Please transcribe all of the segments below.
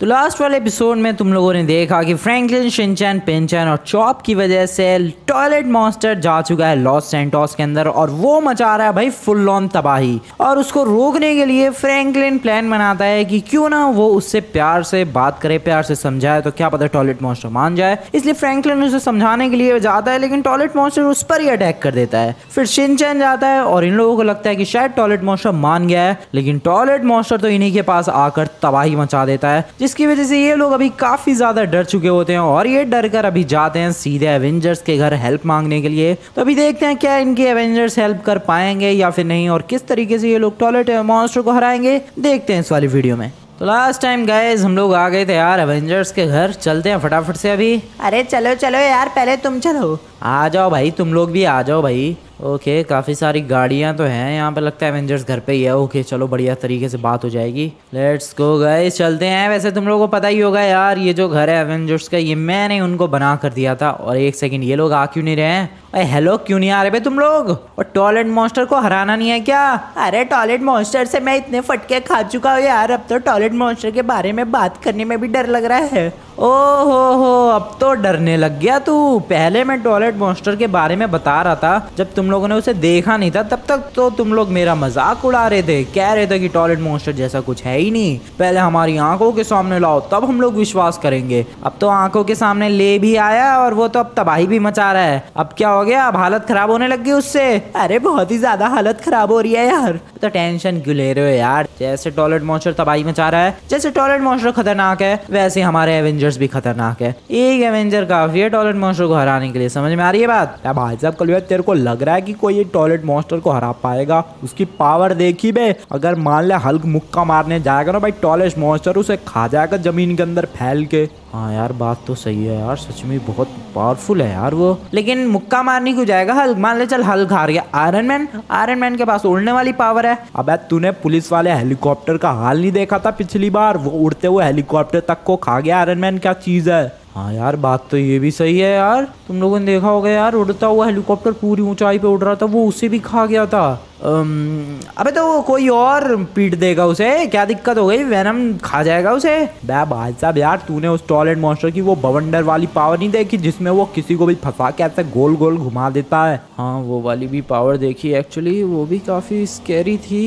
तो लास्ट वाले एपिसोड में तुम लोगों ने देखा कि फ्रैंकलिन शिनचैन पिनचैन और चॉप की वजह से टॉयलेट मॉन्स्टर जा चुका है लॉस सेंटोस के अंदर और वो मचा रहा है भाई फुल ऑन तबाही और उसको रोकने के लिए फ्रैंकलिन प्लान बनाता है कि क्यों ना वो उससे प्यार से बात करे प्यार से समझाए तो क्या पता टॉयलेट मॉन्स्टर मान जाए इसलिए फ्रेंकलिन उसे समझाने के लिए जाता है लेकिन टॉयलेट मॉन्स्टर उस पर ही अटैक कर देता है फिर शिनचैन जाता है और इन लोगों को लगता है कि शायद टॉयलेट मॉन्स्टर मान गया है लेकिन टॉयलेट मॉन्स्टर तो इन्हीं के पास आकर तबाही मचा देता है जिसकी वजह से ये लोग अभी काफ़ी ज़्यादा डर चुके होते हैं और ये डर कर अभी जाते हैं सीधे एवेंजर्स के घर हेल्प मांगने के लिए तो अभी देखते हैं क्या इनके एवेंजर्स हेल्प कर पाएंगे या फिर नहीं और किस तरीके से ये लोग टॉयलेट मॉन्स्टर को हराएंगे देखते हैं इस वाली वीडियो में तो लास्ट टाइम गाइज हम लोग आ गए थे यार एवेंजर्स के घर चलते हैं फटाफट से अभी अरे चलो चलो यार पहले तुम चलो आ जाओ भाई तुम लोग भी आ जाओ भाई ओके काफ़ी सारी गाड़ियां तो हैं यहाँ पर लगता है एवेंजर्स घर पे ही है ओके चलो बढ़िया तरीके से बात हो जाएगी लेट्स गो गए चलते हैं वैसे तुम लोगों को पता ही होगा यार ये जो घर है एवेंजर्स का ये मैंने उनको बना कर दिया था और एक सेकेंड ये लोग आ क्यों नहीं रहे हैं अरे हेलो क्यों नहीं आ रहे तुम लोग और टॉयलेट मॉन्स्टर को हराना नहीं है क्या अरे टॉयलेट मॉन्स्टर से मैं इतने फटके खा चुका हूँ यार अब तो टॉयलेट मॉन्स्टर के बारे में बात करने में भी डर लग रहा है ओ हो हो अब तो डरने लग गया तू पहले मैं टॉयलेट मॉन्स्टर के बारे में बता रहा था जब तुम लोगों ने उसे देखा नहीं था तब तक तो तुम लोग मेरा मजाक उड़ा रहे थे कह रहे थे कि टॉयलेट मॉन्स्टर जैसा कुछ है ही नहीं पहले हमारी आंखों के सामने लाओ तब हम लोग विश्वास करेंगे अब तो आंखों के सामने ले भी आया और वो तो अब तबाही भी मचा रहा है अब क्या हो गया अब हालत खराब होने लग गई उससे अरे बहुत ही ज्यादा हालत खराब हो रही है यार तो टेंशन क्यों ले रहे हो यार जैसे टॉयलेट मॉइस्चर तबाही मचा रहा है जैसे टॉयलेट मॉइस्चर खतरनाक है वैसे हमारे एवेंजर्स भी खतरनाक है एक एवेंजर काफी है टॉयलेट मॉइस्चर को हराने के लिए समझ में आ रही है बात भाई साहब कल तेरे को लग रहा है की कोई टॉयलेट मॉइस्चर को हरा पाएगा उसकी पावर देखी बे अगर मान ले हल्क मुक्का मारने जाएगा ना भाई टॉयलेट मॉइस्चर उसे खा जाएगा जमीन के अंदर फैल के हाँ यार बात तो सही है यार सच में बहुत पावरफुल है यार वो लेकिन मुक्का मारने को जाएगा हल मान ले चल हल हार गया आयरन मैन आयरन मैन के पास उड़ने वाली पावर है अब तूने पुलिस वाले हेलीकॉप्टर का हाल नहीं देखा था पिछली बार वो उड़ते हुए हेलीकॉप्टर तक को खा गया आयरन मैन क्या चीज है हाँ यार बात तो ये भी सही है यार तुम लोगों ने देखा होगा यार उड़ता हुआ हेलीकॉप्टर पूरी ऊंचाई पे उड़ रहा था वो उसे भी खा गया था अम, अबे तो कोई और पीट देगा उसे क्या दिक्कत हो गई वैनम खा जाएगा उसे बे भाई साहब यार तूने उस टॉयलेट मॉन्स्टर की वो बवंडर वाली पावर नहीं देखी जिसमें वो किसी को भी फंसा के ऐसे गोल गोल घुमा देता है हाँ वो वाली भी पावर देखी एक्चुअली वो भी काफी स्केरी थी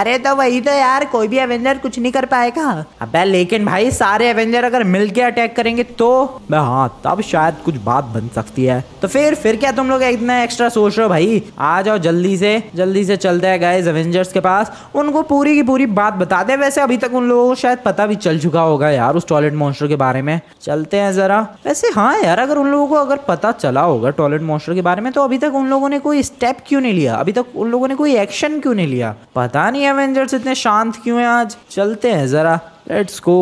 अरे तो वही तो यार कोई भी एवेंजर कुछ नहीं कर पाएगा अब लेकिन भाई सारे एवेंजर अगर मिलकर अटैक करेंगे तो मैं हाँ तब शायद कुछ बात बन सकती है तो फिर फिर क्या तुम लोग इतना एक्स्ट्रा सोच रहे हो भाई आ जाओ जल्दी से जल्दी से चलते हैं गाइस एवेंजर्स के पास उनको पूरी की पूरी बात बता दे वैसे अभी तक उन लोगों को शायद पता भी चल चुका होगा यार उस टॉयलेट मॉन्स्टर के बारे में चलते हैं जरा वैसे हाँ यार अगर उन लोगों को अगर पता चला होगा टॉयलेट मॉन्स्टर के बारे में तो अभी तक उन लोगों ने कोई स्टेप क्यों नहीं लिया अभी तक उन लोगों ने कोई एक्शन क्यों नहीं लिया पता नहीं एवेंजर्स इतने शांत क्यों है आज चलते हैं जरा लेट्स गो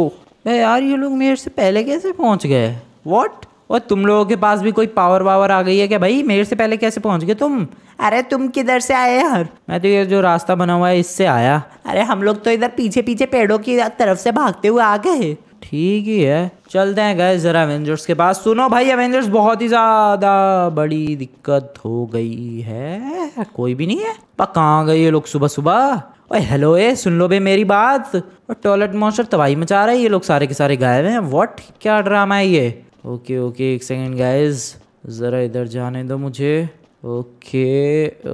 भाई यार ये लोग मेरे से पहले कैसे पहुंच गए वॉट और तुम लोगों के पास भी कोई पावर वावर आ गई है क्या भाई मेरे से पहले कैसे पहुंच गए तुम अरे तुम किधर से आए यार मैं तो ये जो रास्ता बना हुआ है इससे आया अरे हम लोग तो इधर पीछे पीछे पेड़ों की तरफ से भागते हुए आ गए ठीक ही है चलते हैं गए ज़रा एवेंजर्स के पास सुनो भाई एवेंजर्स बहुत ही ज़्यादा बड़ी दिक्कत हो गई है कोई भी नहीं है पर कहाँ गए ये लोग सुबह सुबह ओए हेलो ए सुन लो बे मेरी बात और टॉयलेट मॉन्स्टर तबाही मचा रहा है ये लोग सारे के सारे गायब हैं व्हाट क्या ड्रामा है ये ओके ओके एक सेकेंड गाइज ज़रा इधर जाने दो मुझे ओके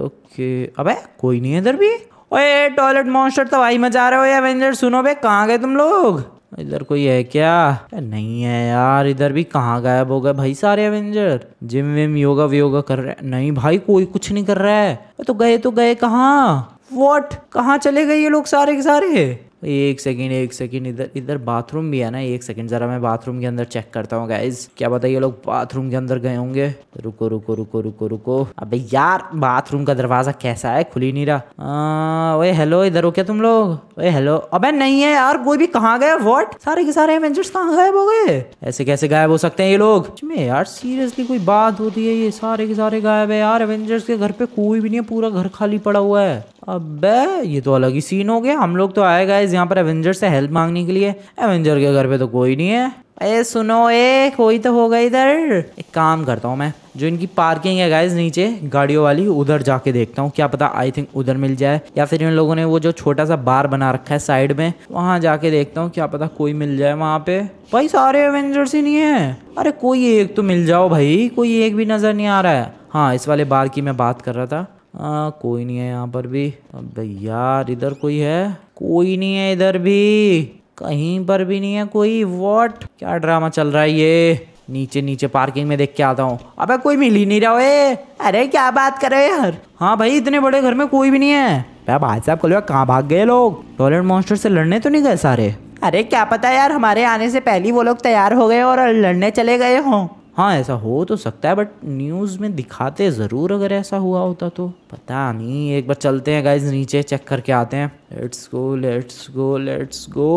ओके अबे कोई नहीं है इधर भी ओए टॉयलेट मॉन्स्टर तबाही मचा रहे हो एवेंजर सुनो बे कहाँ गए तुम लोग इधर कोई है क्या नहीं है यार इधर भी कहाँ गायब हो गए भाई सारे एवेंजर जिम विम योगा वियोगा कर रहे हैं नहीं भाई कोई कुछ नहीं कर रहा है तो गए तो गए कहाँ वॉट कहाँ चले गए ये लोग सारे के सारे एक सेकेंड एक सेकेंड इधर इधर बाथरूम भी है ना एक सेकेंड ज़रा मैं बाथरूम के अंदर चेक करता हूँ गाइज क्या पता ये लोग बाथरूम के अंदर गए होंगे रुको रुको रुको रुको रुको अबे यार बाथरूम का दरवाज़ा कैसा है खुली नहीं रहा ओए हेलो इधर हो क्या तुम लोग ओए हेलो अबे नहीं है यार कोई भी कहाँ गया वॉट सारे के सारे एवेंजर्स कहाँ गायब हो गए ऐसे कैसे गायब हो सकते हैं ये लोग में यार सीरियसली कोई बात होती है ये सारे के सारे गायब है यार एवेंजर्स के घर पे कोई भी नहीं है पूरा घर खाली पड़ा हुआ है अबे ये तो अलग ही सीन हो गया हम लोग तो आए गए यहाँ पर एवेंजर से हेल्प मांगने के लिए एवेंजर के घर पे तो कोई नहीं है अरे सुनो ए कोई तो होगा इधर एक काम करता हूँ मैं जो इनकी पार्किंग है गाइज नीचे गाड़ियों वाली उधर जाके देखता हूँ क्या पता आई थिंक उधर मिल जाए या फिर इन लोगों ने वो जो छोटा सा बार बना रखा है साइड में वहाँ जाके देखता हूँ क्या पता कोई मिल जाए वहाँ पे भाई सारे एवेंजर्स ही नहीं है अरे कोई एक तो मिल जाओ भाई कोई एक भी नज़र नहीं आ रहा है हाँ इस वाले बार की मैं बात कर रहा था आ, हाँ, कोई नहीं है यहाँ पर भी अबे यार इधर कोई है कोई नहीं है इधर भी कहीं पर भी नहीं है कोई वॉट क्या ड्रामा चल रहा है ये नीचे नीचे पार्किंग में देख के आता हूँ अबे कोई मिल ही नहीं रहा है अरे क्या बात कर रहे हो यार हाँ भाई इतने बड़े घर में कोई भी नहीं है भाई साहब कल कहाँ भाग गए लोग टॉयलेट मॉन्स्टर से लड़ने तो नहीं गए सारे अरे क्या पता यार हमारे आने से पहले वो लोग तैयार हो गए और लड़ने चले गए हों हाँ ऐसा हो तो सकता है बट न्यूज़ में दिखाते ज़रूर अगर ऐसा हुआ होता तो पता नहीं एक बार चलते हैं गाइज नीचे चेक करके आते हैं let's go let's go let's go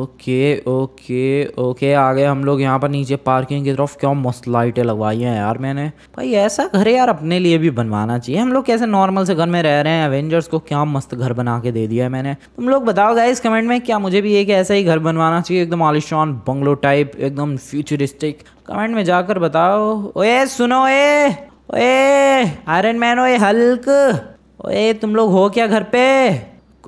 okay okay okay आ गए हम लोग यहाँ पर नीचे पार्किंग की तरफ क्यों मस्त लाइटें लगवाई हैं यार मैंने भाई ऐसा घर यार अपने लिए भी बनवाना चाहिए हम लोग कैसे नॉर्मल से घर में रह रहे हैं एवेंजर्स को क्या मस्त घर बना के दे दिया है मैंने तुम लोग बताओ गए इस कमेंट में क्या मुझे भी एक ऐसा ही घर बनवाना चाहिए एकदम आलिशान बंगलो टाइप एकदम फ्यूचरिस्टिक कमेंट में जाकर बताओ ओए सुनो ए आयरन मैन ओ हल्क ओए तुम लोग हो क्या घर पे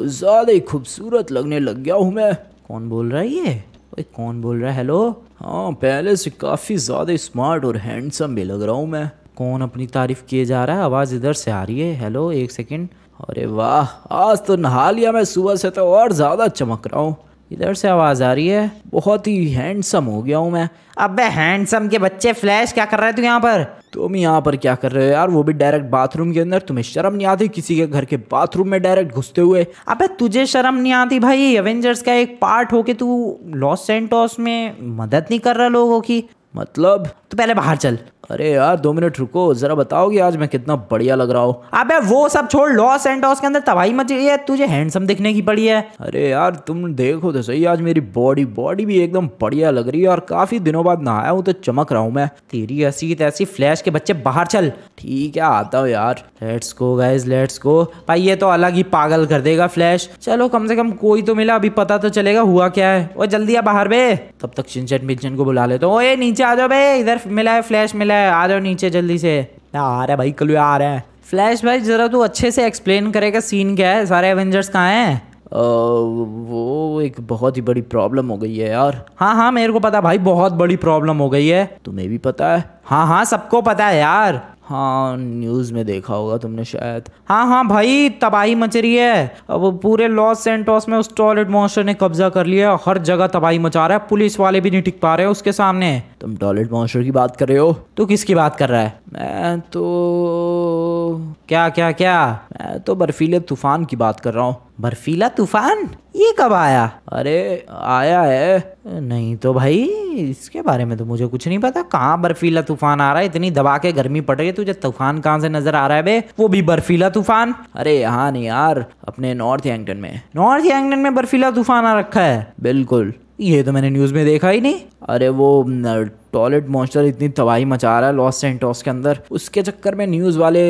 कुछ ज़्यादा ही खूबसूरत लगने लग गया हूँ मैं कौन बोल रहा है ये भाई कौन बोल रहा है हेलो हाँ पहले से काफ़ी ज़्यादा स्मार्ट और हैंडसम भी लग रहा हूँ मैं कौन अपनी तारीफ किए जा रहा है आवाज़ इधर से आ रही है हेलो एक सेकेंड अरे वाह आज तो नहा लिया मैं सुबह से तो और ज़्यादा चमक रहा हूँ इधर से आवाज़ आ रही है बहुत ही हैंडसम हो गया हूँ मैं अबे हैंडसम के बच्चे फ्लैश क्या कर रहे तू यहाँ पर तुम यहाँ पर क्या कर रहे हो यार वो भी डायरेक्ट बाथरूम के अंदर तुम्हें शर्म नहीं आती किसी के घर के बाथरूम में डायरेक्ट घुसते हुए अबे तुझे शर्म नहीं आती भाई एवेंजर्स का एक पार्ट होके तू लॉस सेंटोस में मदद नहीं कर रहा लोगों की मतलब तो पहले बाहर चल अरे यार दो मिनट रुको जरा बताओगे आज मैं कितना बढ़िया लग रहा हूँ अबे वो सब छोड़ लॉस एंड टॉस के अंदर तबाही मच गई है तुझे हैंडसम दिखने की पड़ी है अरे यार तुम देखो तो सही आज मेरी बॉडी बॉडी भी एकदम बढ़िया लग रही है और काफी दिनों बाद नहाया हूँ तो चमक रहा हूँ मैं तेरी ऐसी तैसी फ्लैश के बच्चे बाहर चल ठीक है आता हूँ यार let's go guys let's go भाई ये तो अलग ही पागल कर देगा फ्लैश चलो कम से कम कोई तो मिला अभी पता तो चलेगा हुआ क्या है वो जल्दी आ बाहर बे तब तक चिंचन मिंचन को बुला लेते नीचे आ जाओ बे इधर मिला है फ्लैश मिला है है आ जाओ नीचे जल्दी से आ है भाई कलुया आ रहे हैं फ्लैश भाई जरा तू अच्छे से एक्सप्लेन करेगा सीन क्या है सारे एवेंजर्स कहाँ हैं वो एक बहुत ही बड़ी प्रॉब्लम हो गई है यार हाँ हाँ मेरे को पता भाई बहुत बड़ी प्रॉब्लम हो गई है तुम्हें भी पता है हाँ हाँ सबको पता है यार हाँ न्यूज़ में देखा होगा तुमने शायद हाँ हाँ भाई तबाही मच रही है अब पूरे लॉस सेंटोस में उस टॉयलेट मॉन्स्टर ने कब्जा कर लिया हर जगह तबाही मचा रहा है पुलिस वाले भी नहीं टिक पा रहे उसके सामने तुम टॉयलेट मॉन्स्टर की बात कर रहे हो तू किसकी बात कर रहा है मैं तो क्या क्या क्या तो बर्फीले तूफान की बात कर रहा हूँ बर्फीला तूफान ये कब आया अरे आया है नहीं तो भाई इसके बारे में तो मुझे कुछ नहीं पता कहाँ बर्फीला तूफान आ रहा है इतनी दबा के गर्मी पड़ रही है तुझे तूफान कहाँ से नजर आ रहा है बे वो भी बर्फीला तूफान अरे यहाँ नहीं यार अपने नॉर्थ एंगटन में नॉर्थ एंगटन में बर्फीला तूफान आ रखा है बिल्कुल ये तो मैंने न्यूज में देखा ही नहीं अरे वो टॉयलेट मॉन्स्टर इतनी तबाही मचा रहा है लॉस सेंटोस के अंदर उसके चक्कर में न्यूज़ वाले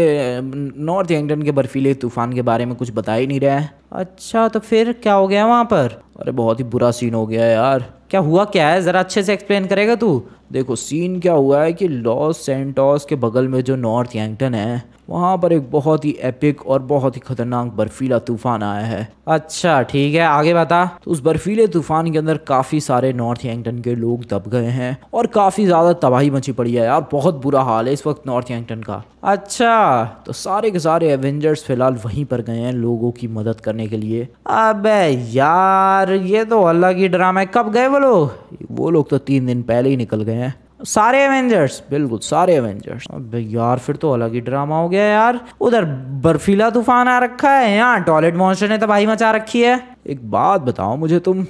नॉर्थ इंग्लैंड के बर्फीले तूफान के बारे में कुछ बता ही नहीं रहे हैं अच्छा तो फिर क्या हो गया वहाँ पर अरे बहुत ही बुरा सीन हो गया यार क्या हुआ क्या है ज़रा अच्छे से एक्सप्लेन करेगा तू देखो सीन क्या हुआ है कि लॉस सेंटोस के बगल में जो नॉर्थ यंगटन है वहाँ पर एक बहुत ही एपिक और बहुत ही खतरनाक बर्फीला तूफान आया है अच्छा ठीक है आगे बता तो उस बर्फीले तूफान के अंदर काफ़ी सारे नॉर्थ यंगटन के लोग दब गए हैं और काफ़ी ज़्यादा तबाही मची पड़ी है यार बहुत बुरा हाल है इस वक्त नॉर्थ यंगटन का अच्छा तो सारे के सारे एवेंजर्स फिलहाल वहीं पर गए हैं लोगों की मदद करने के लिए अबे यार ये तो अलग ही ड्रामा है कब गए वो लोग वो लोग तो तीन दिन पहले ही निकल गए हैं सारे एवेंजर्स बिल्कुल सारे एवेंजर्स अब यार फिर तो अलग ही ड्रामा हो गया यार उधर बर्फीला तूफान आ रखा है यहाँ टॉयलेट मॉन्स्टर ने तबाही मचा रखी है एक बात बताओ मुझे तुम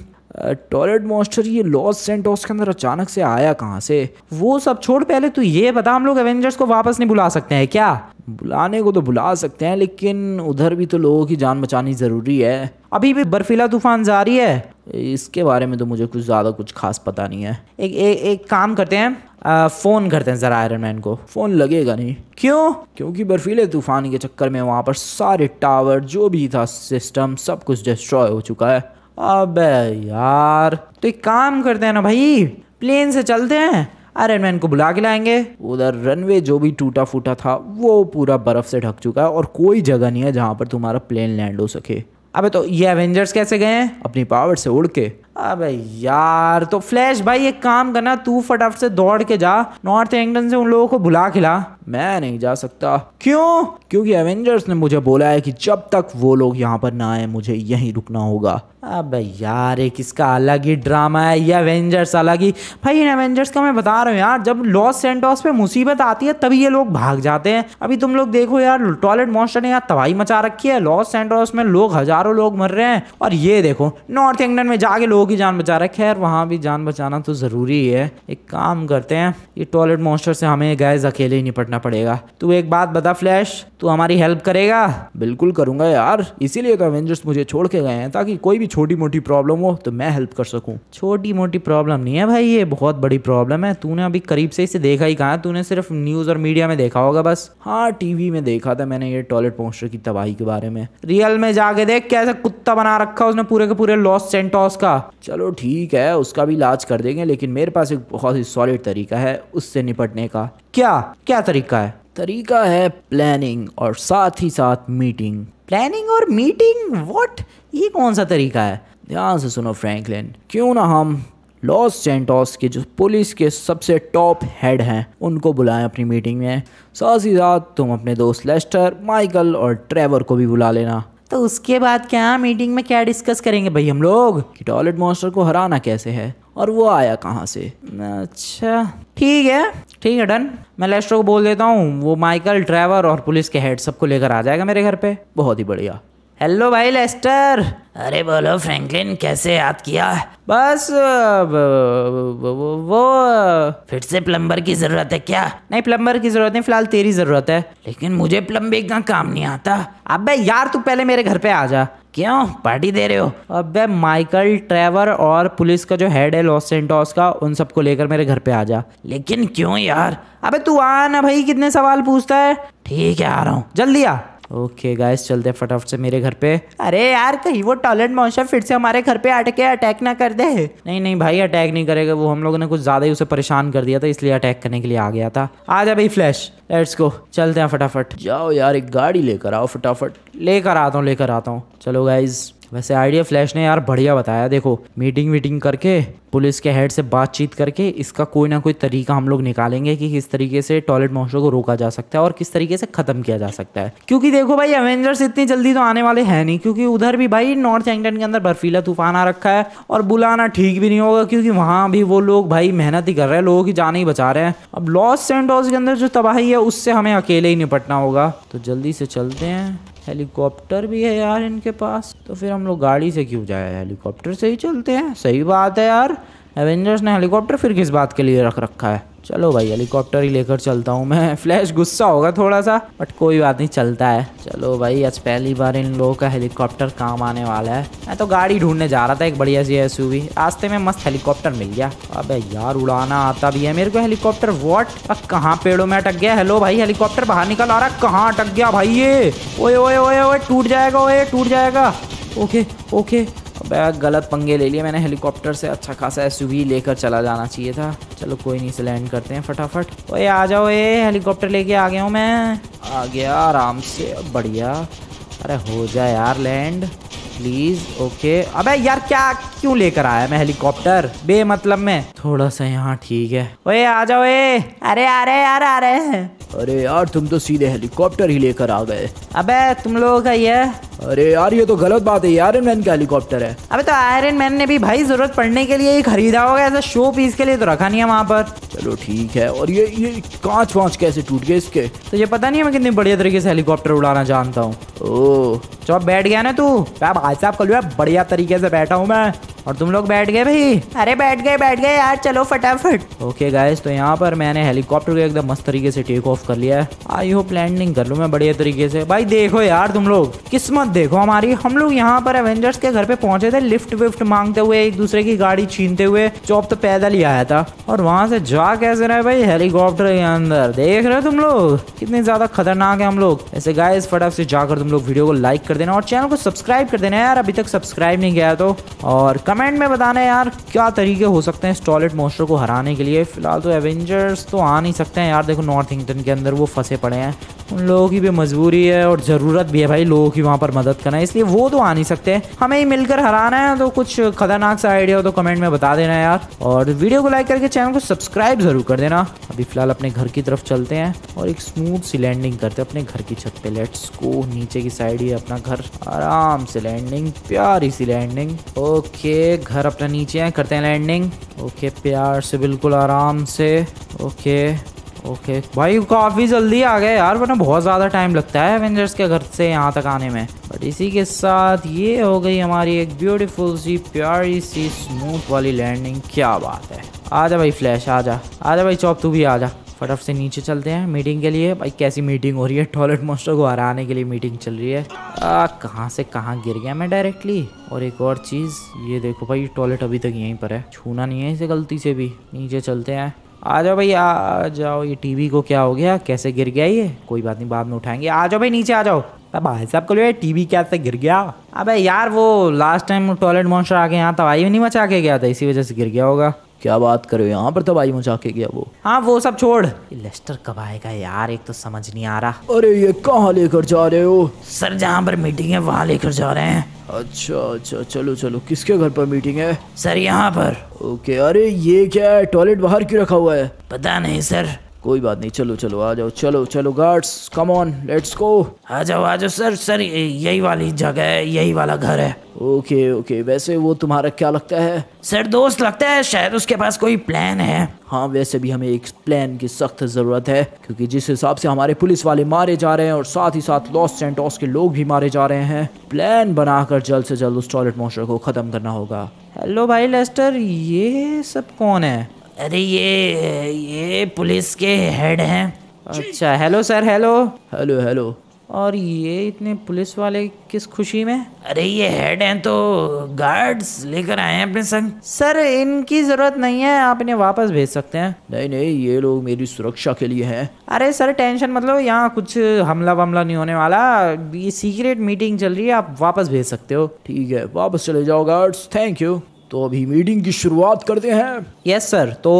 टॉयलेट मॉस्टर ये लॉस सेंटोस के अंदर अचानक से आया कहाँ से वो सब छोड़ पहले तो ये बता हम लोग एवेंजर्स को वापस नहीं बुला सकते हैं क्या बुलाने को तो बुला सकते हैं लेकिन उधर भी तो लोगों की जान बचानी ज़रूरी है अभी भी बर्फीला तूफान जारी है इसके बारे में तो मुझे कुछ ज़्यादा कुछ खास पता नहीं है एक एक, एक काम करते हैं आ, फोन करते हैं ज़रा आयरन मैन को फ़ोन लगेगा नहीं क्यों क्योंकि बर्फीले तूफान के चक्कर में वहां पर सारे टावर जो भी था सिस्टम सब कुछ डिस्ट्रॉय हो चुका है अबे यार तो एक काम करते हैं ना भाई प्लेन से चलते हैं आयरन मैन को बुला के लाएंगे उधर रनवे जो भी टूटा फूटा था वो पूरा बर्फ से ढक चुका है और कोई जगह नहीं है जहाँ पर तुम्हारा प्लेन लैंड हो सके अबे तो ये एवेंजर्स कैसे गए हैं अपनी पावर से उड़ के अबे यार तो फ्लैश भाई एक काम करना तू फटाफट से दौड़ के जा नॉर्थ एंगटन से उन लोगों को बुला खिला मैं नहीं जा सकता क्यों क्योंकि एवेंजर्स ने मुझे बोला है कि जब तक वो लोग यहाँ पर ना आए मुझे यहीं रुकना होगा अब यार एक इसका अलग ही ड्रामा है ये एवेंजर्स अलग ही भाई इन एवेंजर्स का मैं बता रहा हूँ यार जब लॉस सेंटोस पे मुसीबत आती है तभी ये लोग भाग जाते हैं अभी तुम लोग देखो यार टॉयलेट मॉस्टर ने यार तबाही मचा रखी है लॉस सेंटोस में लोग हजारों लोग मर रहे हैं और ये देखो नॉर्थ इंग्लैंड में जाके लोग लोगों की जान बचा रहा है खैर वहाँ भी जान बचाना तो ज़रूरी है एक काम करते हैं ये टॉयलेट मॉन्स्टर से हमें गैस अकेले ही निपटना पड़ेगा तू एक बात बता फ्लैश तू हमारी हेल्प करेगा बिल्कुल करूँगा यार इसीलिए तो एवेंजर्स मुझे छोड़ के गए हैं ताकि कोई भी छोटी मोटी प्रॉब्लम हो तो मैं हेल्प कर सकूँ छोटी मोटी प्रॉब्लम नहीं है भाई ये बहुत बड़ी प्रॉब्लम है तूने अभी करीब से इसे देखा ही कहा तूने सिर्फ न्यूज़ और मीडिया में देखा होगा बस हाँ टी में देखा था मैंने ये टॉयलेट मॉन्स्टर की तबाही के बारे में रियल में जाके देख कैसे कुत्ता बना रखा उसने पूरे के पूरे लॉस सेंटोस का चलो ठीक है उसका भी इलाज कर देंगे लेकिन मेरे पास एक बहुत ही सॉलिड तरीका है उससे निपटने का क्या क्या तरीका है तरीका है प्लानिंग और साथ ही साथ मीटिंग प्लानिंग और मीटिंग व्हाट ये कौन सा तरीका है ध्यान से सुनो फ्रैंकलिन क्यों ना हम लॉस सेंटोस के जो पुलिस के सबसे टॉप हेड हैं उनको बुलाएं अपनी मीटिंग में साथ ही साथ तुम अपने दोस्त लेस्टर माइकल और ट्रेवर को भी बुला लेना तो उसके बाद क्या मीटिंग में क्या डिस्कस करेंगे भाई हम लोग कि टॉयलेट मॉन्स्टर को हराना कैसे है और वो आया कहाँ से अच्छा ठीक है ठीक है डन मैं लेस्ट्रो को बोल देता हूँ वो माइकल ड्राइवर और पुलिस के हेड सबको लेकर आ जाएगा मेरे घर पे बहुत ही बढ़िया हेलो भाई लेस्टर अरे बोलो फ्रैंकलिन कैसे याद किया बस वो फिर से प्लम्बर की जरूरत है क्या नहीं प्लम्बर की जरूरत नहीं फिलहाल तेरी जरूरत है लेकिन मुझे प्लम्बिंग का काम नहीं आता अबे यार तू पहले मेरे घर पे आ जा क्यों पार्टी दे रहे हो अबे माइकल ट्रेवर और पुलिस का जो हेड है लॉस सेंटोस का उन सबको लेकर मेरे घर पे आ जा लेकिन क्यों यार अबे तू आ ना भाई कितने सवाल पूछता है ठीक है आ रहा हूँ जल्दी आ ओके गाइस चलते फटाफट से मेरे घर पे अरे यार कहीं वो टॉयलेट मॉन्स्टर फिर से हमारे घर पे अटके अटैक ना कर दे नहीं नहीं भाई अटैक नहीं करेगा वो हम लोगों ने कुछ ज्यादा ही उसे परेशान कर दिया था इसलिए अटैक करने के लिए आ गया था आ जा भाई फ्लैश लेट्स को चलते हैं फटाफट जाओ यार एक गाड़ी लेकर आओ फटाफट लेकर आता हूँ लेकर आता हूँ चलो गाइज वैसे आइडिया फ्लैश ने यार बढ़िया बताया देखो मीटिंग वीटिंग करके पुलिस के हेड से बातचीत करके इसका कोई ना कोई तरीका हम लोग निकालेंगे कि किस तरीके से टॉयलेट मॉन्स्टर को रोका जा सकता है और किस तरीके से खत्म किया जा सकता है क्योंकि देखो भाई एवेंजर्स इतनी जल्दी तो आने वाले हैं नहीं क्योंकि उधर भी भाई नॉर्थ इंग्लैंड के अंदर बर्फीला तूफान आ रखा है और बुलाना ठीक भी नहीं होगा क्योंकि वहाँ भी वो लोग भाई मेहनत ही कर रहे हैं लोगों की जान ही बचा रहे हैं अब लॉस सेंटोस के अंदर जो तबाही है उससे हमें अकेले ही निपटना होगा तो जल्दी से चलते हैं हेलीकॉप्टर भी है यार इनके पास तो फिर हम लोग गाड़ी से क्यों जाए हेलीकॉप्टर से ही चलते हैं सही बात है यार एवेंजर्स ने हेलीकॉप्टर फिर किस बात के लिए रख रखा है चलो भाई हेलीकॉप्टर ही लेकर चलता हूँ मैं फ्लैश गुस्सा होगा थोड़ा सा बट कोई बात नहीं चलता है चलो भाई आज पहली बार इन लोगों का हेलीकॉप्टर काम आने वाला है मैं तो गाड़ी ढूंढने जा रहा था एक बढ़िया सी एस रास्ते में मस्त हेलीकॉप्टर मिल गया अबे यार उड़ाना आता भी है मेरे को हेलीकॉप्टर वॉट अब कहाँ पेड़ों में अटक गया हेलो भाई हेलीकॉप्टर बाहर निकल आ रहा है कहाँ अटक गया भाई ये ओए ओए ओए ओए टूट जाएगा ओए टूट जाएगा ओके ओके गलत पंगे ले लिए मैंने हेलीकॉप्टर से अच्छा खासा एस लेकर चला जाना चाहिए था चलो कोई नहीं से लैंड करते हैं फटाफट ओए आ जाओ ए हेलीकॉप्टर लेके आ गया हूँ मैं आ गया आराम से बढ़िया अरे हो जाए यार लैंड प्लीज ओके अबे यार क्या क्यों लेकर आया मैं हेलीकॉप्टर बे मतलब में थोड़ा सा यहाँ ठीक है ओए आ जाओ ए अरे आ रहे यार आ रहे हैं अरे यार तुम तो सीधे हेलीकॉप्टर ही लेकर आ गए अबे तुम लोगों का ये अरे यार ये तो गलत बात है आयरन मैन का हेलीकॉप्टर है अबे तो आयरन मैन ने भी भाई जरूरत पड़ने के लिए ही खरीदा होगा ऐसा शो पीस के लिए तो रखा नहीं है वहाँ पर चलो ठीक है और ये ये कांच वाँच कैसे टूट गए इसके तो ये पता नहीं है मैं कितनी बढ़िया तरीके से हेलीकॉप्टर उड़ाना जानता हूँ चलो बैठ गया ना तू मैं भाई साहब कल बढ़िया तरीके से बैठा हूँ मैं और तुम लोग बैठ गए भाई अरे बैठ गए बैठ गए यार चलो फटाफट ओके गाइस तो यहाँ पर मैंने हेलीकॉप्टर को एकदम मस्त तरीके से टेक ऑफ कर लिया है आई होप लैंडिंग कर लू मैं बढ़िया तरीके से भाई देखो यार तुम लोग किस्मत देखो हमारी हम लोग यहाँ पर एवेंजर्स के घर पे पहुंचे थे लिफ्ट विफ्ट मांगते हुए एक दूसरे की गाड़ी छीनते हुए चौप तो पैदल ही आया था और वहां से जा कैसे रहे भाई हेलीकॉप्टर के अंदर देख रहे हो तुम लोग कितने ज्यादा खतरनाक है हम लोग ऐसे इस फटाफट से जाकर तुम लोग वीडियो को लाइक कर देना और चैनल को सब्सक्राइब कर देना यार अभी तक सब्सक्राइब नहीं किया तो और कमेंट में बताना यार क्या तरीके हो सकते हैं स्टॉलेट मोस्टर को हराने के लिए फिलहाल तो एवेंजर्स तो आ नहीं सकते हैं यार देखो नॉर्थ इंगटन के अंदर वो फंसे पड़े हैं उन लोगों की भी मजबूरी है और ज़रूरत भी है भाई लोगों की वहां पर मदद करना इसलिए वो तो आ नहीं सकते हमें ही मिलकर हराना है तो कुछ खतरनाक सा आइडिया हो तो कमेंट में बता देना यार और वीडियो को लाइक करके चैनल को सब्सक्राइब ज़रूर कर देना अभी फिलहाल अपने घर की तरफ चलते हैं और एक स्मूथ सी लैंडिंग करते हैं अपने घर की छत पे लेट्स को नीचे की साइड ही अपना घर आराम से लैंडिंग प्यारी सी लैंडिंग ओके घर अपना नीचे है करते हैं लैंडिंग ओके प्यार से बिल्कुल आराम से ओके ओके भाई काफ़ी जल्दी आ गए यार वरना बहुत ज़्यादा टाइम लगता है एवेंजर्स के घर से यहाँ तक आने में बट इसी के साथ ये हो गई हमारी एक ब्यूटीफुल सी प्यारी सी स्मूथ वाली लैंडिंग क्या बात है आ जा भाई फ्लैश आ जा आ जा भाई चौप तू भी आ जा फटाफट से नीचे चलते हैं मीटिंग के लिए भाई कैसी मीटिंग हो रही है टॉयलेट मास्टर को हराने के लिए मीटिंग चल रही है आ कहाँ से कहाँ गिर गया मैं डायरेक्टली और एक और चीज़ ये देखो भाई टॉयलेट अभी तक यहीं पर है छूना नहीं है इसे गलती से भी नीचे चलते हैं आ जाओ भाई आ जाओ ये टीवी को क्या हो गया कैसे गिर गया ये कोई बात नहीं बाद में उठाएंगे आ जाओ भाई नीचे आ जाओ अब भाई साहब को लो टीवी कैसे गिर गया अबे यार वो लास्ट टाइम टॉयलेट मॉन्स्टर आके यहाँ तबाही नहीं मचा के गया था इसी वजह से गिर गया होगा क्या बात कर रहे हो यहाँ पर भाई मुझा के गया वो हाँ वो सब छोड़ लेस्टर कब आएगा यार एक तो समझ नहीं आ रहा अरे ये कहाँ लेकर जा रहे हो सर जहाँ पर मीटिंग है वहाँ लेकर जा रहे हैं अच्छा अच्छा चलो चलो किसके घर पर मीटिंग है सर यहाँ पर ओके अरे ये क्या है टॉयलेट बाहर क्यों रखा हुआ है पता नहीं सर कोई बात नहीं चलो चलो आ जाओ चलो चलो guards come on let's go आ जाओ आ जाओ सर सर यही वाली जगह है यही वाला घर है ओके ओके वैसे वो तुम्हारा क्या लगता है सर दोस्त लगता है शायद उसके पास कोई प्लान है हाँ वैसे भी हमें एक प्लान की सख्त ज़रूरत है क्योंकि जिस हिसाब से हमारे पुलिस वाले मारे जा रहे हैं और साथ ही साथ लॉस सेंटोस के लोग भी मारे जा रहे हैं प्लान बनाकर जल्द से जल्द उस टॉयलेट मॉन्स्टर को ख़त्म करना होगा हेलो भाई लेस्टर ये सब कौन है अरे ये ये पुलिस के हेड हैं अच्छा hello sir hello hello hello और ये इतने पुलिस वाले किस खुशी में अरे ये हेड हैं तो गार्ड्स लेकर आए हैं अपने संग सर इनकी ज़रूरत नहीं है आप इन्हें वापस भेज सकते हैं नहीं नहीं ये लोग मेरी सुरक्षा के लिए हैं अरे सर टेंशन मतलब यहाँ कुछ हमला वमला नहीं होने वाला ये सीक्रेट मीटिंग चल रही है आप वापस भेज सकते हो ठीक है वापस चले जाओ गार्ड्स थैंक यू तो अभी मीटिंग की शुरुआत करते हैं यस yes, सर तो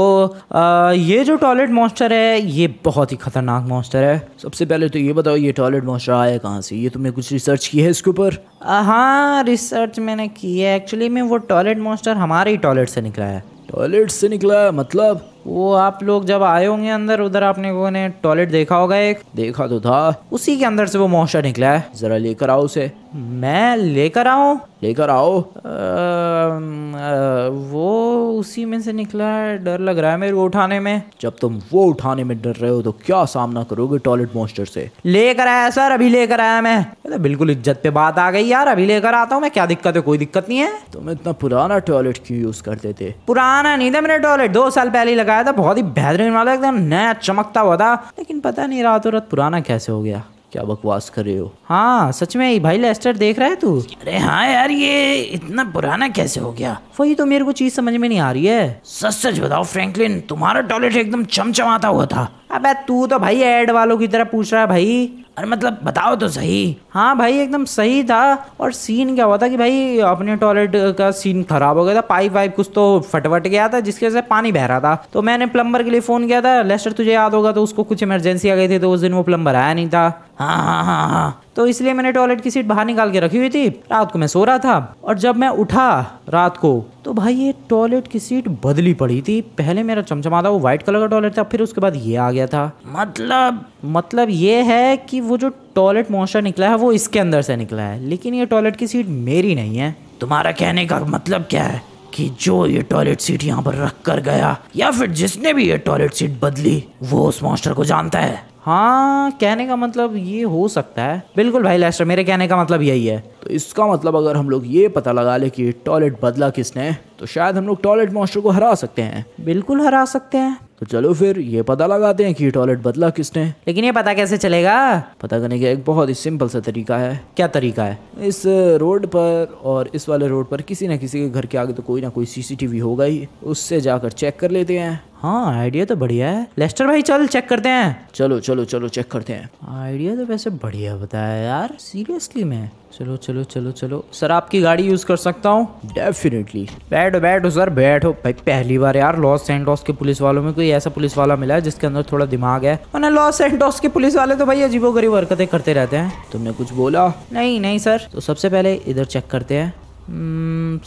आ, ये जो टॉयलेट मॉन्स्टर है ये बहुत ही खतरनाक मॉन्स्टर है सबसे पहले तो ये बताओ ये टॉयलेट मॉन्स्टर आया कहाँ से ये तुमने कुछ रिसर्च किया है इसके ऊपर हाँ रिसर्च मैंने की है एक्चुअली में वो टॉयलेट मॉन्स्टर हमारे ही टॉयलेट से निकला है टॉयलेट से निकला है मतलब वो आप लोग जब आए होंगे अंदर उधर आपने को ने टॉयलेट देखा होगा एक देखा तो था उसी के अंदर से वो मोशा निकला है जरा लेकर आओ उसे मैं लेकर आओ लेकर आओ आ, आ, वो उसी में से निकला है डर लग रहा है मेरे को उठाने में जब तुम वो उठाने में डर रहे हो तो क्या सामना करोगे टॉयलेट मोस्टर से लेकर आया सर अभी लेकर आया मैं तो बिल्कुल इज्जत पे बात आ गई यार अभी लेकर आता हूँ मैं क्या दिक्कत है कोई दिक्कत नहीं है तुम इतना पुराना टॉयलेट क्यों यूज करते थे पुराना नहीं था मेरा टॉयलेट दो साल पहले लगा लगाया था बहुत ही बेहतरीन वाला एकदम नया चमकता हुआ था लेकिन पता नहीं रातों रात पुराना कैसे हो गया क्या बकवास कर रहे हो हाँ सच में भाई लेस्टर देख रहा है तू अरे हाँ यार ये इतना पुराना कैसे हो गया वही तो मेरे को चीज समझ में नहीं आ रही है सच सच बताओ फ्रैंकलिन तुम्हारा टॉयलेट एकदम चमचमाता हुआ था अबे तू तो भाई एड वालों की तरह पूछ रहा है भाई अरे मतलब बताओ तो सही हाँ भाई एकदम सही था और सीन क्या हुआ था कि भाई अपने टॉयलेट का सीन खराब हो गया था पाइप वाइप कुछ तो फटवट गया था जिसकी वजह से पानी बह रहा था तो मैंने प्लम्बर के लिए फ़ोन किया था लेस्टर तुझे याद होगा तो उसको कुछ इमरजेंसी आ गई थी तो उस दिन वो प्लम्बर आया नहीं था हाँ हाँ हाँ हाँ तो इसलिए मैंने टॉयलेट की सीट बाहर निकाल के रखी हुई थी रात को मैं सो रहा था और जब मैं उठा रात को तो भाई ये टॉयलेट की सीट बदली पड़ी थी पहले मेरा चमचमा था वो व्हाइट कलर का टॉयलेट था फिर उसके बाद ये आ गया था मतलब मतलब ये है कि वो जो टॉयलेट मॉइस्चर निकला है वो इसके अंदर से निकला है लेकिन ये टॉयलेट की सीट मेरी नहीं है तुम्हारा कहने का मतलब क्या है कि जो ये टॉयलेट सीट यहाँ पर रख कर गया या फिर जिसने भी ये टॉयलेट सीट बदली वो उस मॉन्स्टर को जानता है हाँ कहने का मतलब ये हो सकता है बिल्कुल भाई लेस्टर मेरे कहने का मतलब यही है तो इसका मतलब अगर हम लोग ये पता लगा ले कि टॉयलेट बदला किसने तो शायद हम लोग टॉयलेट मॉस्टर को हरा सकते हैं बिल्कुल हरा सकते हैं तो चलो फिर ये पता लगाते हैं कि टॉयलेट बदला किसने लेकिन ये पता कैसे चलेगा पता करने का एक बहुत ही सिंपल सा तरीका है क्या तरीका है इस रोड पर और इस वाले रोड पर किसी न किसी के घर के आगे तो कोई ना कोई सीसीटीवी होगा ही उससे जाकर चेक कर लेते हैं हाँ आइडिया तो बढ़िया है लेस्टर भाई चल चेक करते हैं चलो चलो चलो चेक करते हैं आइडिया तो वैसे बढ़िया बताया यार सीरियसली मैं चलो चलो चलो चलो सर आपकी गाड़ी यूज कर सकता हूँ डेफिनेटली बैठ बैठो बैठो सर बैठो भाई पहली बार यार लॉस सेंटोस के पुलिस वालों में कोई ऐसा पुलिस वाला मिला है जिसके अंदर थोड़ा दिमाग है वरना लॉस सेंटोस के पुलिस वाले तो भाई अजीबो गरीब हरकते करते रहते हैं तुमने कुछ बोला नहीं नहीं सर तो सबसे पहले इधर चेक करते हैं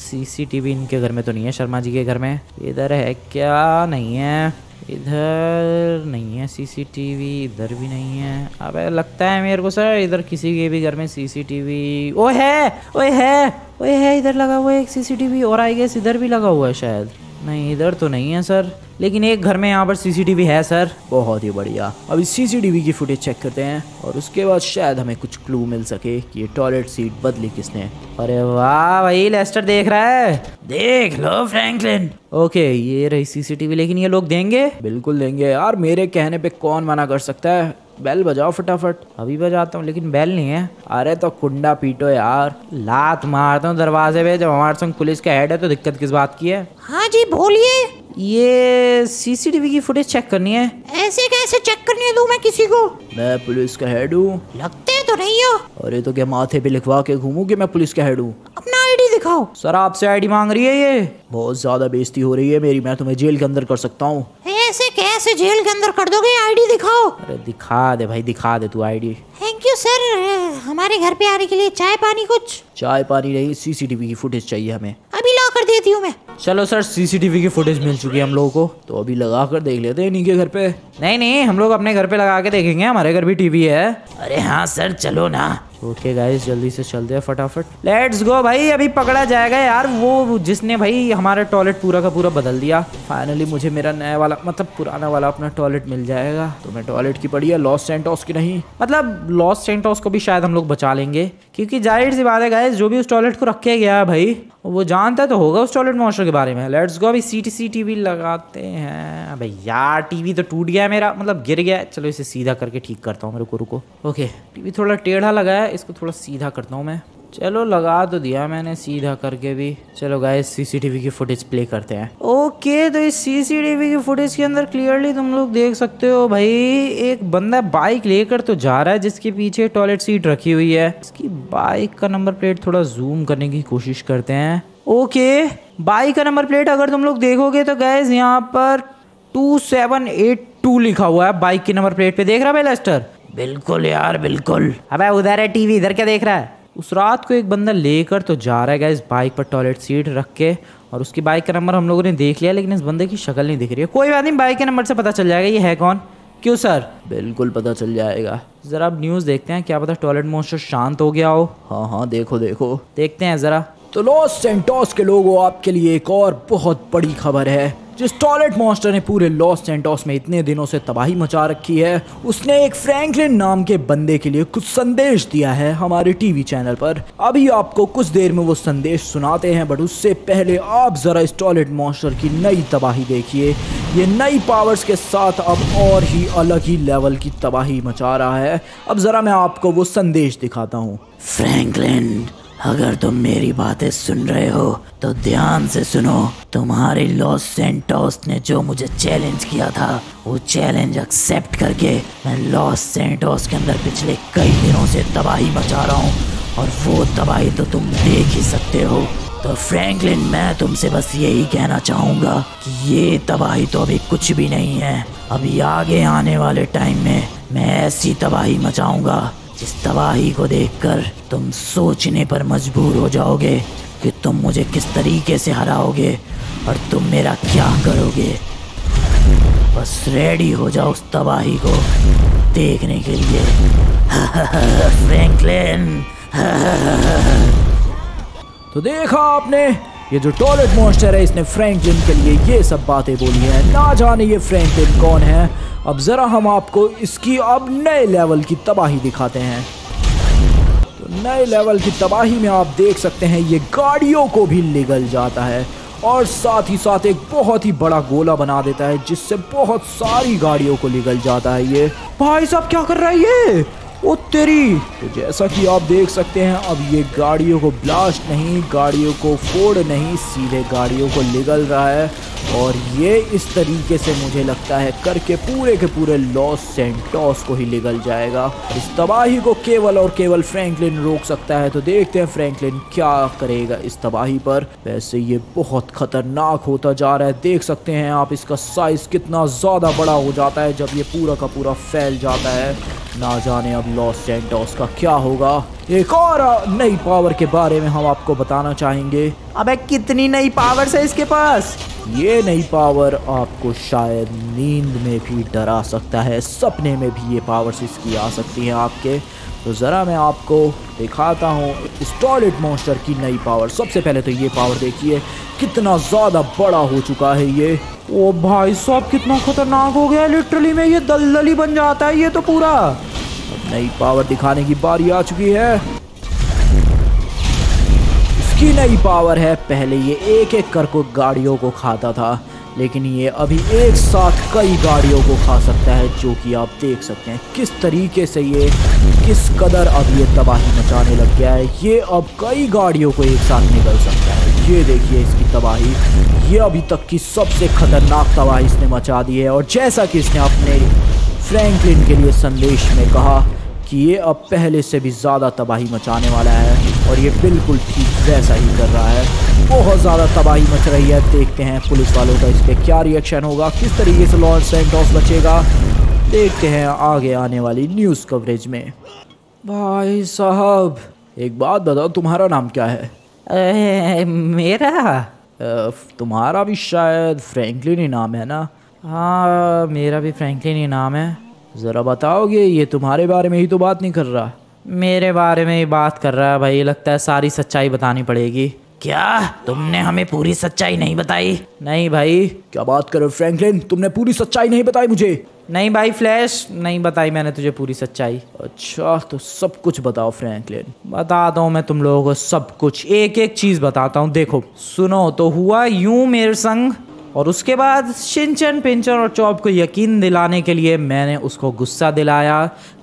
सीसीटीवी हम्म, इनके घर में तो नहीं है शर्मा जी के घर में इधर है क्या नहीं है इधर नहीं है सीसीटीवी इधर भी नहीं है अब लगता है मेरे को सर इधर किसी के भी घर में सीसीटीवी ओ है ओ है ओ है इधर लगा हुआ है एक सीसीटीवी और आई गेस इधर भी लगा हुआ है शायद नहीं इधर तो नहीं है सर लेकिन एक घर में यहाँ पर सीसीटीवी है सर बहुत ही बढ़िया अब इस सीसीटीवी की फुटेज चेक करते हैं और उसके बाद शायद हमें कुछ क्लू मिल सके कि ये टॉयलेट सीट बदली किसने अरे वाह भाई लेस्टर देख रहा है देख लो फ्रैंकलिन ओके ये रही सीसीटीवी लेकिन ये लोग देंगे बिल्कुल देंगे यार मेरे कहने पे कौन मना कर सकता है बैल बजाओ फटाफट अभी बजाता हूँ लेकिन बैल नहीं है अरे तो कुंडा पीटो यार लात मारता हूँ दरवाजे पे जब हमारे संग पुलिस का हेड है तो दिक्कत किस बात की है हाँ जी बोलिए ये सीसीटीवी की फुटेज चेक करनी है ऐसे कैसे चेक है दू मैं किसी को मैं पुलिस का हेड हूँ लगते तो नहीं हो अरे तो क्या माथे पे लिखवा के घूमू की मैं पुलिस का हेड हूँ अपना आईडी दिखाओ सर आपसे आईडी मांग रही है ये बहुत ज्यादा बेइज्जती हो रही है मेरी मैं तुम्हें जेल के अंदर कर सकता हूँ कैसे कैसे जेल के अंदर कर दोगे आईडी दिखाओ अरे दिखा दे भाई दिखा दे तू आईडी थैंक यू सर हमारे घर पे आने के लिए चाय पानी कुछ चाय पानी नहीं सीसीटीवी की फुटेज चाहिए हमें अभी देती हूँ मैं चलो सर सीसीटीवी की फुटेज मिल चुकी है हम लोगों को तो अभी लगा कर देख लेते हैं घर पे नहीं नहीं हम लोग अपने घर पे लगा के देखेंगे हमारे घर भी टीवी है अरे हाँ सर चलो ना ओके गाइस जल्दी से चलते हैं फटाफट लेट्स गो भाई अभी पकड़ा जाएगा यार वो जिसने भाई हमारा टॉयलेट पूरा का पूरा बदल दिया फाइनली मुझे मेरा नया वाला मतलब पुराना वाला अपना टॉयलेट मिल जाएगा तो मैं टॉयलेट की पड़ी है लॉस सेंटोस की नहीं मतलब लॉस सेंटोस को भी शायद हम लोग बचा लेंगे क्योंकि जाहिर सी बात है गाइस जो भी उस टॉयलेट को रखे गया है भाई वो जानता तो होगा उस टॉयलेट मॉशर के बारे में लेट्स गो अभी C T C T V लगाते हैं अबे यार टीवी तो टूट गया है मेरा मतलब गिर गया है चलो इसे सीधा करके ठीक करता हूँ मेरे को रुको ओके टीवी थोड़ा टेढ़ा लगा है इसको थोड़ा सीधा करता हूँ मैं चलो लगा तो दिया मैंने सीधा करके भी चलो गाय सीसीटीवी की फुटेज प्ले करते हैं ओके तो इस सीसीटीवी की फुटेज के अंदर क्लियरली तुम लोग देख सकते हो भाई एक बंदा बाइक लेकर तो जा रहा है जिसके पीछे टॉयलेट सीट रखी हुई है इसकी बाइक का नंबर प्लेट थोड़ा जूम करने की कोशिश करते हैं ओके बाइक का नंबर प्लेट अगर तुम लोग देखोगे तो गैस यहाँ पर टू सेवन एट टू लिखा हुआ है बाइक की नंबर प्लेट पे देख रहा है भाई बिल्कुल यार बिल्कुल अबे उधर है टीवी इधर क्या देख रहा है उस रात को एक बंदा लेकर तो जा रहा है गाइस बाइक पर टॉयलेट सीट रख के और उसकी बाइक का नंबर हम लोगों ने देख लिया लेकिन इस बंदे की शक्ल नहीं दिख रही है कोई बात नहीं बाइक के नंबर से पता चल जाएगा ये है कौन क्यों सर बिल्कुल पता चल जाएगा ज़रा अब न्यूज़ देखते हैं क्या पता टॉयलेट मोस्टर शांत हो गया हो हाँ हाँ देखो देखो देखते हैं ज़रा तो लॉस सेंटोस के लोगों आपके लिए एक और बहुत बड़ी खबर है जिस टॉयलेट मॉन्स्टर ने पूरे लॉस सेंटोस में इतने दिनों से तबाही मचा रखी है उसने एक फ्रैंकलिन नाम के बंदे के लिए कुछ संदेश दिया है हमारे टीवी चैनल पर अभी आपको कुछ देर में वो संदेश सुनाते हैं बट उससे पहले आप जरा इस टॉयलेट मॉन्स्टर की नई तबाही देखिए ये नई पावर्स के साथ अब और ही अलग ही लेवल की तबाही मचा रहा है अब जरा मैं आपको वो संदेश दिखाता हूँ फ्रेंकलैंड अगर तुम मेरी बातें सुन रहे हो तो ध्यान से सुनो तुम्हारी लॉस सेंटोस ने जो मुझे चैलेंज किया था वो चैलेंज एक्सेप्ट करके मैं लॉस सेंटोस के अंदर पिछले कई दिनों से तबाही मचा रहा हूँ और वो तबाही तो तुम देख ही सकते हो तो फ्रैंकलिन मैं तुमसे बस यही कहना चाहूँगा कि ये तबाही तो अभी कुछ भी नहीं है अभी आगे आने वाले टाइम में मैं ऐसी तबाही मचाऊंगा जिस तबाही को देखकर तुम सोचने पर मजबूर हो जाओगे कि तुम मुझे किस तरीके से हराओगे और तुम मेरा क्या करोगे बस रेडी हो जाओ उस तबाही को देखने के लिए फ्रैंकलिन तो देखा आपने ये जो टॉयलेट मॉन्स्टर है इसने फ्रेंक जिन के लिए ये सब बातें बोली हैं ना जाने ये फ्रेंक जिन कौन है अब ज़रा हम आपको इसकी अब नए लेवल की तबाही दिखाते हैं तो नए लेवल की तबाही में आप देख सकते हैं ये गाड़ियों को भी निगल जाता है और साथ ही साथ एक बहुत ही बड़ा गोला बना देता है जिससे बहुत सारी गाड़ियों को निगल जाता है ये भाई साहब क्या कर रहा है ये ओ तेरी तो जैसा कि आप देख सकते हैं अब ये गाड़ियों को ब्लास्ट नहीं गाड़ियों को फोड़ नहीं सीधे गाड़ियों को निगल रहा है और ये इस तरीके से मुझे लगता है करके पूरे के पूरे लॉस सेंटोस को ही निगल जाएगा इस तबाही को केवल और केवल फ्रैंकलिन रोक सकता है तो देखते हैं फ्रैंकलिन क्या करेगा इस तबाही पर वैसे ये बहुत खतरनाक होता जा रहा है देख सकते हैं आप इसका साइज कितना ज़्यादा बड़ा हो जाता है जब ये पूरा का पूरा फैल जाता है ना जाने अब लॉस सेंटोस का क्या होगा एक और नई पावर के बारे में हम आपको बताना चाहेंगे अबे कितनी नई पावर है इसके पास ये नई पावर आपको शायद नींद में भी डरा सकता है सपने में भी ये पावर्स इसकी आ सकती है आपके तो ज़रा मैं आपको दिखाता हूँ इस टॉयलेट मॉन्स्टर की नई पावर सबसे पहले तो ये पावर देखिए कितना ज़्यादा बड़ा हो चुका है ये ओ भाई साहब कितना खतरनाक हो गया लिटरली में ये दलदली बन जाता है ये तो पूरा नई पावर दिखाने की बारी आ चुकी है इसकी नई पावर है पहले ये एक एक कर को गाड़ियों को खाता था लेकिन ये अभी एक साथ कई गाड़ियों को खा सकता है जो कि आप देख सकते हैं किस तरीके से ये किस कदर अब ये तबाही मचाने लग गया है ये अब कई गाड़ियों को एक साथ निकल सकता है ये देखिए इसकी तबाही ये अभी तक की सबसे खतरनाक तबाही इसने मचा दी है और जैसा कि इसने अपने फ्रैंकलिन के लिए संदेश में कहा कि ये अब पहले से भी ज़्यादा तबाही मचाने वाला है और ये बिल्कुल ठीक वैसा ही कर रहा है बहुत ज़्यादा तबाही मच रही है देखते हैं पुलिस वालों का इस पर क्या रिएक्शन होगा किस तरीके से लॉन्च सेंट ऑफ बचेगा देखते हैं आगे आने वाली न्यूज़ कवरेज में भाई साहब एक बात बताओ तुम्हारा नाम क्या है ए, मेरा तुम्हारा भी शायद फ्रैंकलिन ही नाम है ना हाँ मेरा भी फ्रैंकलिन ही नाम है ज़रा बताओगे ये तुम्हारे बारे में ही तो बात नहीं कर रहा मेरे बारे में ही बात कर रहा है भाई लगता है सारी सच्चाई बतानी पड़ेगी क्या तुमने हमें पूरी सच्चाई नहीं बताई नहीं भाई क्या बात करो फ्रैंकलिन तुमने पूरी सच्चाई नहीं बताई मुझे नहीं भाई फ्लैश नहीं बताई मैंने तुझे पूरी सच्चाई अच्छा तो सब कुछ बताओ फ्रैंकलिन बताता हूँ मैं तुम लोगों को सब कुछ एक एक चीज़ बताता हूँ देखो सुनो तो हुआ यूं मेरे संग और उसके बाद शिनचन पिंचन और चौब को यकीन दिलाने के लिए मैंने उसको गुस्सा दिलाया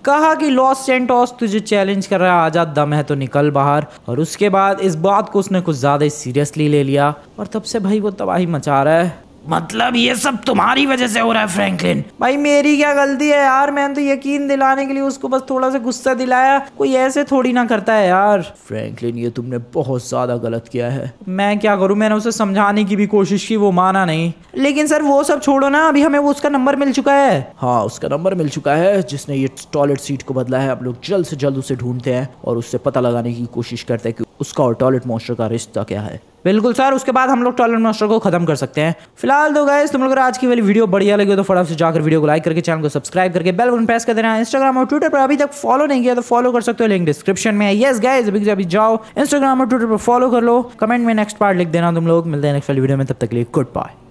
कहा कि लॉस सेंटोस तुझे चैलेंज कर रहा है आज़ाद दम है तो निकल बाहर और उसके बाद इस बात को उसने कुछ ज़्यादा सीरियसली ले लिया और तब से भाई वो तबाही मचा रहा है मतलब ये सब तुम्हारी वजह से हो रहा है फ्रैंकलिन भाई मेरी क्या गलती है यार मैंने तो यकीन दिलाने के लिए उसको बस थोड़ा सा गुस्सा दिलाया कोई ऐसे थोड़ी ना करता है यार फ्रैंकलिन ये तुमने बहुत ज्यादा गलत किया है मैं क्या करूँ मैंने उसे समझाने की भी कोशिश की वो माना नहीं लेकिन सर वो सब छोड़ो ना अभी हमें वो उसका नंबर मिल चुका है हाँ उसका नंबर मिल चुका है जिसने ये टॉयलेट सीट को बदला है अब लोग जल्द से जल्द उसे ढूंढते हैं और उससे पता लगाने की कोशिश करते हैं कि उसका और टॉयलेट मॉन्स्टर का रिश्ता क्या है बिल्कुल सर उसके बाद हम लोग टॉयलेट मास्टर को खत्म कर सकते हैं फिलहाल तो गए तुम लोग आज की वाली वीडियो बढ़िया लगी तो फटाफट से जाकर वीडियो को लाइक करके चैनल को सब्सक्राइब करके बेल बटन प्रेस कर देना इंस्टाग्राम और ट्विटर पर अभी तक फॉलो नहीं किया तो फॉलो कर सकते हो लिंक डिस्क्रिप्शन में यस गए अभी अभी जाओ इंस्टाग्राम और ट्विटर पर फॉलो कर लो कमेंट में नेक्स्ट पार्ट लिख देना तुम लोग मिलते हैं नेक्स्ट वाली वीडियो में तब तक लिए गुड बाय